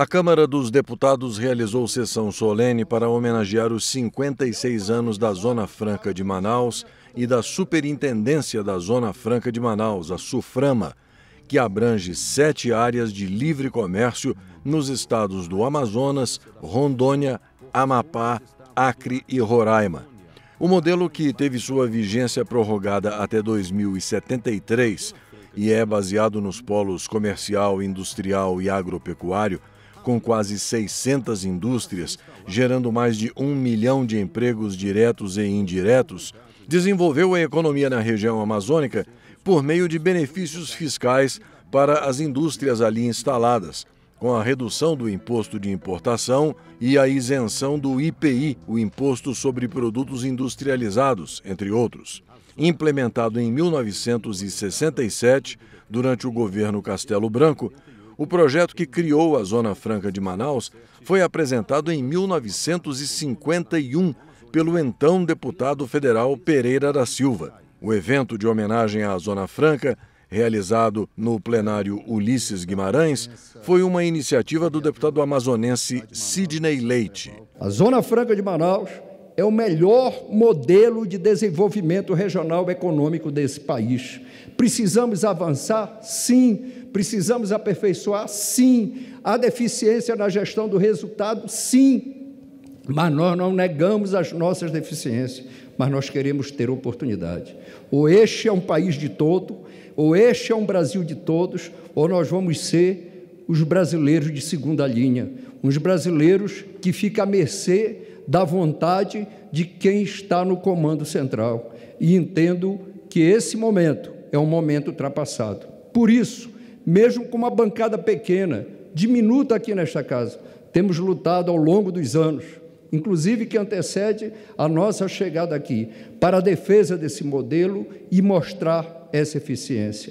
A Câmara dos Deputados realizou sessão solene para homenagear os 56 anos da Zona Franca de Manaus e da Superintendência da Zona Franca de Manaus, a SUFRAMA, que abrange sete áreas de livre comércio nos estados do Amazonas, Rondônia, Amapá, Acre e Roraima. O modelo que teve sua vigência prorrogada até 2073 e é baseado nos polos comercial, industrial e agropecuário com quase 600 indústrias, gerando mais de um milhão de empregos diretos e indiretos, desenvolveu a economia na região amazônica por meio de benefícios fiscais para as indústrias ali instaladas, com a redução do imposto de importação e a isenção do IPI, o Imposto sobre Produtos Industrializados, entre outros. Implementado em 1967, durante o governo Castelo Branco, o projeto que criou a Zona Franca de Manaus foi apresentado em 1951 pelo então deputado federal Pereira da Silva. O evento de homenagem à Zona Franca, realizado no plenário Ulisses Guimarães, foi uma iniciativa do deputado amazonense Sidney Leite. A Zona Franca de Manaus é o melhor modelo de desenvolvimento regional econômico desse país. Precisamos avançar, sim, Precisamos aperfeiçoar? Sim. Há deficiência na gestão do resultado? Sim. Mas nós não negamos as nossas deficiências, mas nós queremos ter oportunidade. Ou este é um país de todo, ou este é um Brasil de todos, ou nós vamos ser os brasileiros de segunda linha, uns brasileiros que ficam à mercê da vontade de quem está no comando central. E entendo que esse momento é um momento ultrapassado. Por isso, mesmo com uma bancada pequena, diminuta aqui nesta casa, temos lutado ao longo dos anos, inclusive que antecede a nossa chegada aqui, para a defesa desse modelo e mostrar essa eficiência.